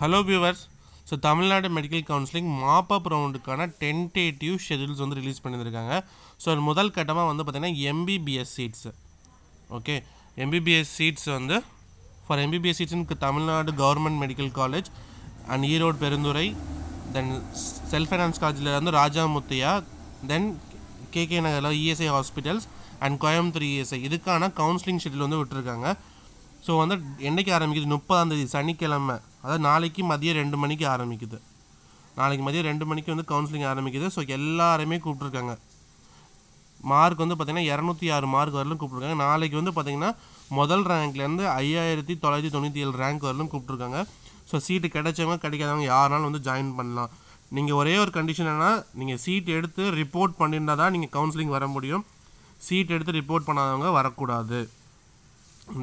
hello viewers so Tamil Nadu medical counselling mop up ரவுண்டுக்கான tentative schedules வந்து release பண்ணியிருக்காங்க so அது முதல் கட்டமாக வந்து பார்த்திங்கன்னா MBBS seats okay MBBS seats வந்து for MBBS seats in Tamil Nadu government medical college and Erode Perundurai then self finance காலேஜில் வந்து ராஜாமுத்தையா தென் கேகே நகரில் ESI hospitals and Coimbatore ESI இதுக்கான கவுன்சிலிங் ஷெடியூல் வந்து விட்டுருக்காங்க ஸோ வந்து என்றைக்கு ஆரம்பிக்குது முப்பதாம் தேதி சனிக்கிழமை அதாவது நாளைக்கு மதியம் ரெண்டு மணிக்கு ஆரம்பிக்குது நாளைக்கு மதியம் ரெண்டு மணிக்கு வந்து கவுன்சிலிங் ஆரம்பிக்குது ஸோ எல்லாருமே கூப்பிட்ருக்காங்க மார்க் வந்து பார்த்திங்கன்னா இரநூத்தி ஆறு மார்க் வரலும் கூப்பிட்ருக்காங்க நாளைக்கு வந்து பார்த்திங்கன்னா முதல் ரேங்க்லேருந்து ஐயாயிரத்தி தொள்ளாயிரத்தி தொண்ணூற்றி ஏழு ரேங்க் வரலும் கூப்பிட்ருக்காங்க ஸோ சீட்டு கிடைச்சவங்க கிடைக்காதவங்க யாருனாலும் வந்து ஜாயின் பண்ணலாம் நீங்கள் ஒரே ஒரு கண்டிஷன் என்னென்னா நீங்கள் சீட் எடுத்து ரிப்போர்ட் பண்ணியிருந்தால் தான் நீங்கள் கவுன்சிலிங் வர முடியும் சீட் எடுத்து ரிப்போர்ட் பண்ணாதவங்க வரக்கூடாது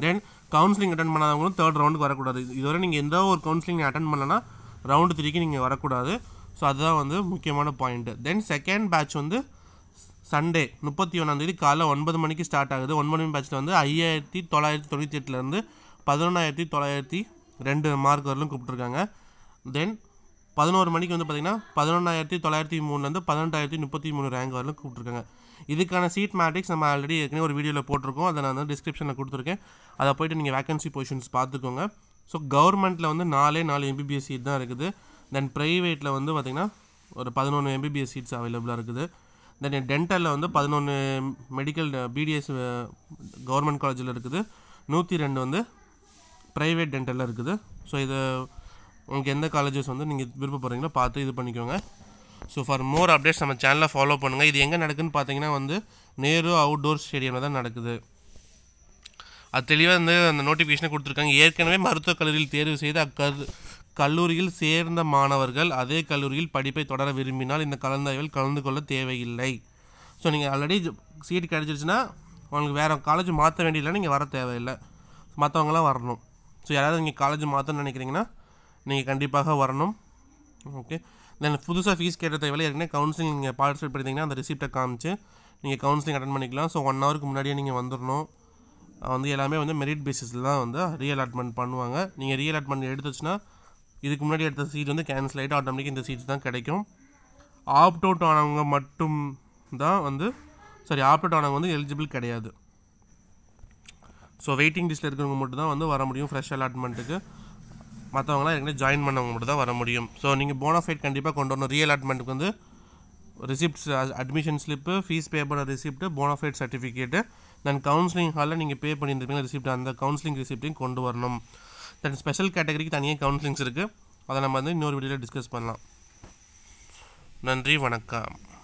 தென் கவுன்சிலிங் அட்டன் பண்ணாதவங்களும் தேர்ட் ரவுண்டுக்கு வரக்கூடாது இதுவரை நீங்கள் எந்த ஒரு கவுன்சிலிங் அட்டன் பண்ணலன்னா ரவுண்டு த்ரீக்கு நீங்கள் வரக்கூடாது ஸோ அதுதான் வந்து முக்கியமான பாயிண்ட்டு தென் செகண்ட் பேட்ச் வந்து சண்டே முப்பத்தி ஒன்றாந்தேதி காலை ஒன்பது மணிக்கு ஸ்டார்ட் ஆகுது ஒன்பது மணி பேட்சில் வந்து ஐயாயிரத்தி தொள்ளாயிரத்தி தொண்ணூற்றி எட்டுலேருந்து பதினொன்றாயிரத்தி தொள்ளாயிரத்தி ரெண்டு மார்க் வரலும் கூப்பிட்ருக்காங்க தென் பதினோரு மணிக்கு வந்து பார்த்திங்கன்னா பதினொன்றாயிரத்தி தொள்ளாயிரத்தி மூணுலேருந்து பதினெட்டாயிரத்தி முப்பத்தி மூணு ரேங்க் வரலாம் கூப்பிட்ருக்காங்க இதுக்கான சீட் மேட்ரிக்ஸ் நம்ம ஆல்ரெடி ஏற்கனவே ஒரு வீடியோவில் போட்டிருக்கோம் அதை நான் வந்து டிஸ்கிரிப்ஷனில் கொடுத்துருக்கேன் அதை போய்ட்டு நீங்கள் வேக்கன்சி பொசிஷன்ஸ் பார்த்துக்கோங்க ஸோ கவர்மெண்ட்டில் வந்து நாலே நாலு எம்பிபிஎஸ் சீட் தான் இருக்குது தென் ப்ரைவேட்டில் வந்து பார்த்திங்கன்னா ஒரு பதினொன்று எம்பிபிஎஸ் சீட்ஸ் அவைலபிளாக இருக்குது தென் டென்டலில் வந்து பதினொன்று மெடிக்கல் பிடிஎஸ் கவர்மெண்ட் காலேஜில் இருக்குது நூற்றி ரெண்டு வந்து ப்ரைவேட் டென்டலில் இருக்குது ஸோ இதை உங்களுக்கு எந்த காலேஜஸ் வந்து நீங்கள் விருப்பப்படுறீங்களோ பார்த்து இது பண்ணிக்கோங்க ஸோ ஃபார் மோர் அப்டேட்ஸ் நம்ம சேனலை ஃபாலோ பண்ணுங்கள் இது எங்கே நடக்குதுன்னு பார்த்தீங்கன்னா வந்து நேரு அவுட்டோர் ஸ்டேடியமில் தான் நடக்குது அது தெளிவாக வந்து அந்த நோட்டிஃபிகேஷனை கொடுத்துருக்காங்க ஏற்கனவே மருத்துவக் கல்லூரியில் தேர்வு செய்து அக்கரு கல்லூரியில் சேர்ந்த மாணவர்கள் அதே கல்லூரியில் படிப்பை தொடர விரும்பினால் இந்த கலந்தாய்வில் கலந்து கொள்ள தேவையில்லை ஸோ நீங்கள் ஆல்ரெடி சீட் கிடச்சிருச்சுன்னா உங்களுக்கு வேறு காலேஜ் மாற்ற வேண்டியதில்லை நீங்கள் வர தேவையில்லை மற்றவங்களாம் வரணும் ஸோ யாராவது நீங்கள் காலேஜ் மாற்றணும்னு நினைக்கிறீங்கன்னா நீங்கள் கண்டிப்பாக வரணும் ஓகே தென் புதுசாக ஃபீஸ் கேட்ட தேவையில்லை ஏற்கனவே கவுன்சிலிங் நீங்கள் பார்ட்டிசிபேட் பண்ணிங்கன்னா அந்த ரிசிப்டை காமிச்சு நீங்கள் கவுன்சிலிங் அட்டன் பண்ணிக்கலாம் ஸோ ஒன் ஹவருக்கு முன்னாடியே நீங்கள் வந்துடணும் வந்து எல்லாமே வந்து மெரிட் பேசிஸில் தான் வந்து ரீஅலாட்மெண்ட் பண்ணுவாங்க நீங்கள் ரீஅலாட்மெண்ட் எடுத்துச்சுன்னா இதுக்கு முன்னாடி எடுத்த சீட் வந்து கேன்சல் ஆகிட்டு ஆட்டோமேட்டிக் இந்த சீட்ஸ் தான் கிடைக்கும் ஆப்ட் அவுட் ஆனவங்க மட்டும் தான் வந்து சாரி ஆப்ட் அவுட் ஆனவங்க வந்து எலிஜிபிள் கிடையாது ஸோ வெயிட்டிங் லிஸ்ட்டில் இருக்கிறவங்க மட்டும் தான் வந்து வர முடியும் ஃப்ரெஷ் அலாட்மெண்ட்டுக்கு மற்றவங்களாம் ஏற்கனவே ஜாயின் பண்ணவங்க மட்டும் தான் வர முடியும் ஸோ நீங்கள் போனஃபைட் கண்டிப்பாக கொண்டு வரணும் ரீஅலாட்மெண்ட்டுக்கு வந்து receipts admission slip fees pay பண்ண receipt bonafide certificate then counselling ஹாலில் நீங்கள் பே பண்ணியிருந்தீங்க ரிசிப்ட் அந்த கவுன்சிலிங் ரிசிப்ட்டையும் கொண்டு வரணும் தென் ஸ்பெஷல் கேட்டகரிக்கு தனியாக கவுன்சிலிங்ஸ் இருக்குது அதை நம்ம வந்து இன்னொரு வீடியோவில் டிஸ்கஸ் பண்ணலாம் நன்றி வணக்கம்